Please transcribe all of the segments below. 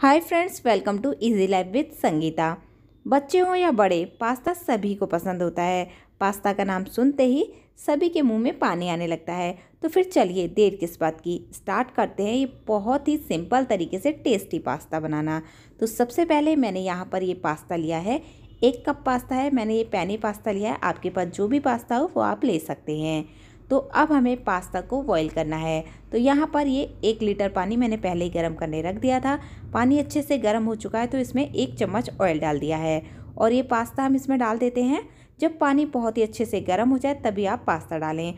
hi friends welcome to easy life with Sangeeta बच्चे हों या बड़े पास्ता सभी को पसंद होता है पास्ता का नाम सुनते ही सभी के मुंह में पानी आने लगता है तो फिर चलिए देर किस बात की स्टार्ट करते हैं ये बहुत ही सिंपल तरीके से टेस्टी पास्ता बनाना तो सबसे पहले मैंने यहाँ पर ये पास्ता लिया है एक कप पास्ता है मैंने ये पैनी पास्ता लिया है आपके पास जो भी पास्ता हो वो आप ले सकते हैं तो अब हमें पास्ता को बॉईल करना है तो यहाँ पर ये एक लीटर पानी मैंने पहले ही गर्म करने रख दिया था पानी अच्छे से गर्म हो चुका है तो इसमें एक चम्मच ऑयल डाल दिया है और ये पास्ता हम इसमें डाल देते हैं जब पानी बहुत ही अच्छे से गर्म हो जाए तभी आप पास्ता डालें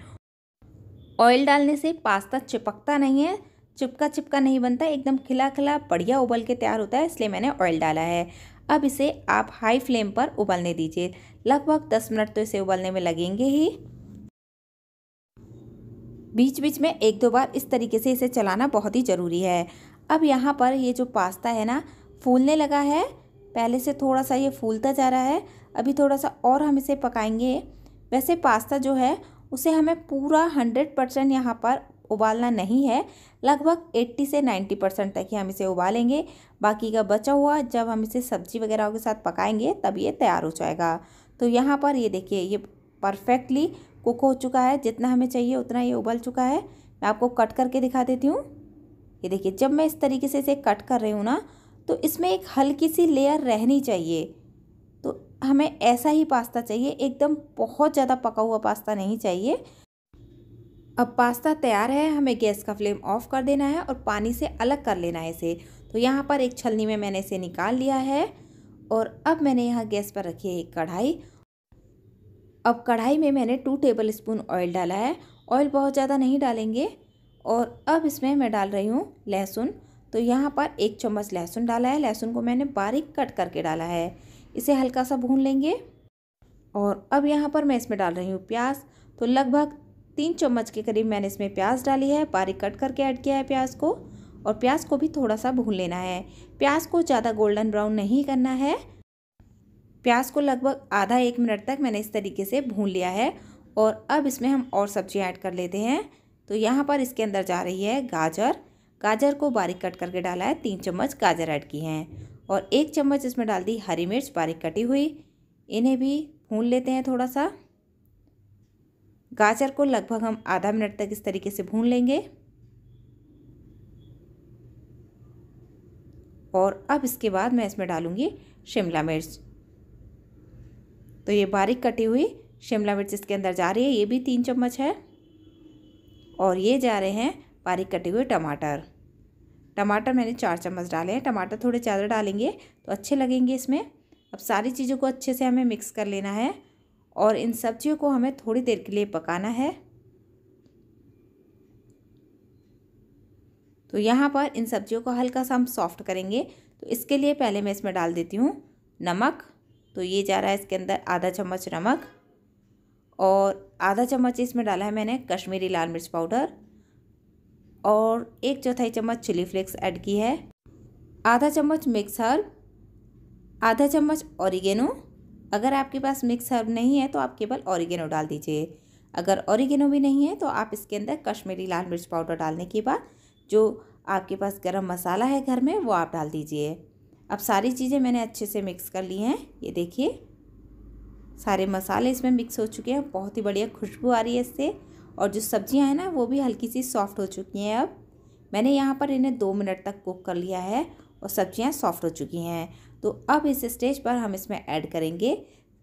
ऑयल डालने से पास्ता चिपकता नहीं है चिपका चिपका नहीं बनता एकदम खिला खिला बढ़िया उबल के तैयार होता है इसलिए मैंने ऑयल डाला है अब इसे आप हाई फ्लेम पर उबलने दीजिए लगभग दस मिनट तो इसे उबलने में लगेंगे ही बीच बीच में एक दो बार इस तरीके से इसे चलाना बहुत ही ज़रूरी है अब यहाँ पर ये जो पास्ता है ना फूलने लगा है पहले से थोड़ा सा ये फूलता जा रहा है अभी थोड़ा सा और हम इसे पकाएंगे वैसे पास्ता जो है उसे हमें पूरा हंड्रेड परसेंट यहाँ पर उबालना नहीं है लगभग एट्टी से नाइन्टी परसेंट तक ही हम इसे उबालेंगे बाकी का बचा हुआ जब हम इसे सब्जी वगैरह के साथ पकाएंगे तब ये तैयार हो जाएगा तो यहाँ पर ये देखिए ये परफेक्टली कुक हो चुका है जितना हमें चाहिए उतना ये उबल चुका है मैं आपको कट करके दिखा देती हूँ ये देखिए जब मैं इस तरीके से इसे कट कर रही हूँ ना तो इसमें एक हल्की सी लेयर रहनी चाहिए तो हमें ऐसा ही पास्ता चाहिए एकदम बहुत ज़्यादा पका हुआ पास्ता नहीं चाहिए अब पास्ता तैयार है हमें गैस का फ्लेम ऑफ कर देना है और पानी से अलग कर लेना है इसे तो यहाँ पर एक छलनी में मैंने इसे निकाल लिया है और अब मैंने यहाँ गैस पर रखी है एक कढ़ाई अब कढ़ाई में मैंने टू टेबल स्पून ऑयल डाला है ऑयल बहुत ज़्यादा नहीं डालेंगे और अब इसमें मैं डाल रही हूँ लहसुन तो यहाँ पर एक चम्मच लहसुन डाला है लहसुन को मैंने बारीक कट करके डाला है इसे हल्का सा भून लेंगे और अब यहाँ पर मैं इसमें डाल रही हूँ प्याज तो लगभग तीन चम्मच के करीब मैंने इसमें प्याज डाली है बारीक कट करके ऐड किया है प्याज को और प्याज को भी थोड़ा सा भून लेना है प्याज को ज़्यादा गोल्डन ब्राउन नहीं करना है प्याज को लगभग आधा एक मिनट तक मैंने इस तरीके से भून लिया है और अब इसमें हम और सब्जी ऐड कर लेते हैं तो यहाँ पर इसके अंदर जा रही है गाजर गाजर को बारीक कट करके डाला है तीन चम्मच गाजर ऐड की हैं और एक चम्मच इसमें डाल दी हरी मिर्च बारीक कटी हुई इन्हें भी भून लेते हैं थोड़ा सा गाजर को लगभग हम आधा मिनट तक इस तरीके से भून लेंगे और अब इसके बाद मैं इसमें डालूँगी शिमला मिर्च तो ये बारीक कटी हुई शिमला मिर्च इसके अंदर जा रही है ये भी तीन चम्मच है और ये जा रहे हैं बारीक कटे हुए टमाटर टमाटर मैंने चार चम्मच डाले हैं टमाटर थोड़े ज़्यादा डालेंगे तो अच्छे लगेंगे इसमें अब सारी चीज़ों को अच्छे से हमें मिक्स कर लेना है और इन सब्जियों को हमें थोड़ी देर के लिए पकाना है तो यहाँ पर इन सब्जियों को हल्का सा हम सॉफ्ट करेंगे तो इसके लिए पहले मैं इसमें डाल देती हूँ नमक तो ये जा रहा है इसके अंदर आधा चम्मच नमक और आधा चम्मच इसमें डाला है मैंने कश्मीरी लाल मिर्च पाउडर और एक चौथाई चम्मच चिली फ्लेक्स ऐड की है आधा चम्मच मिक्स हर्ब आधा चम्मच ऑरिगेनो अगर आपके पास मिक्स हर्ब नहीं है तो आप केवल ऑरिगेनो डाल दीजिए अगर ऑरिगेनो भी नहीं है तो आप इसके अंदर कश्मीरी लाल मिर्च पाउडर डालने के बाद जो आपके पास गरम मसाला है घर में वो आप डाल दीजिए अब सारी चीज़ें मैंने अच्छे से मिक्स कर ली हैं ये देखिए सारे मसाले इसमें मिक्स हो चुके हैं बहुत ही बढ़िया खुशबू आ रही है इससे और जो सब्जियां हैं ना वो भी हल्की सी सॉफ्ट हो चुकी हैं अब मैंने यहाँ पर इन्हें दो मिनट तक कुक कर लिया है और सब्ज़ियाँ सॉफ्ट हो चुकी हैं तो अब इस स्टेज पर हम इसमें ऐड करेंगे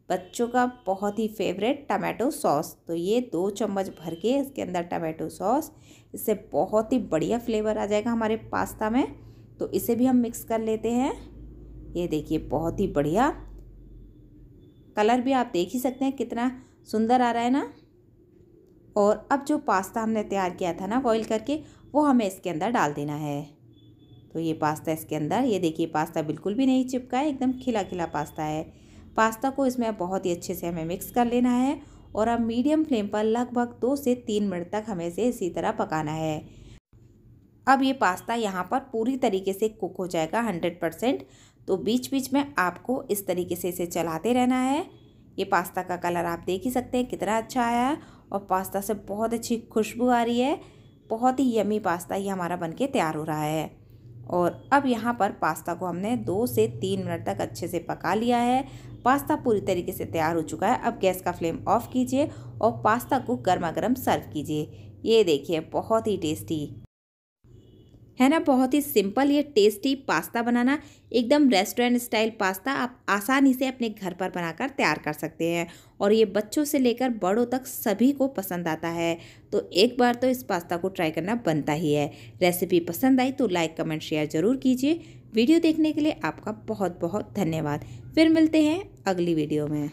बच्चों का बहुत ही फेवरेट टमाटो सॉस तो ये दो चम्मच भर के इसके अंदर टमाटो सॉस इससे बहुत ही बढ़िया फ्लेवर आ जाएगा हमारे पास्ता में तो इसे भी हम मिक्स कर लेते हैं ये देखिए बहुत ही बढ़िया कलर भी आप देख ही सकते हैं कितना सुंदर आ रहा है ना और अब जो पास्ता हमने तैयार किया था ना बॉईल करके वो हमें इसके अंदर डाल देना है तो ये पास्ता इसके अंदर ये देखिए पास्ता बिल्कुल भी नहीं चिपका है एकदम खिला खिला पास्ता है पास्ता को इसमें बहुत ही अच्छे से हमें मिक्स कर लेना है और अब मीडियम फ्लेम पर लगभग दो से तीन मिनट तक हमें इसे इसी तरह पकाना है अब ये पास्ता यहाँ पर पूरी तरीके से कुक हो जाएगा हंड्रेड परसेंट तो बीच बीच में आपको इस तरीके से इसे चलाते रहना है ये पास्ता का कलर आप देख ही सकते हैं कितना अच्छा आया है और पास्ता से बहुत अच्छी खुशबू आ रही है बहुत ही यमी पास्ता ये हमारा बन तैयार हो रहा है और अब यहाँ पर पास्ता को हमने दो से तीन मिनट तक अच्छे से पका लिया है पास्ता पूरी तरीके से तैयार हो चुका है अब गैस का फ्लेम ऑफ़ कीजिए और पास्ता को गर्मा गर्म सर्व कीजिए ये देखिए बहुत ही टेस्टी है ना बहुत ही सिंपल ये टेस्टी पास्ता बनाना एकदम रेस्टोरेंट स्टाइल पास्ता आप आसानी से अपने घर पर बनाकर तैयार कर सकते हैं और ये बच्चों से लेकर बड़ों तक सभी को पसंद आता है तो एक बार तो इस पास्ता को ट्राई करना बनता ही है रेसिपी पसंद आई तो लाइक कमेंट शेयर ज़रूर कीजिए वीडियो देखने के लिए आपका बहुत बहुत धन्यवाद फिर मिलते हैं अगली वीडियो में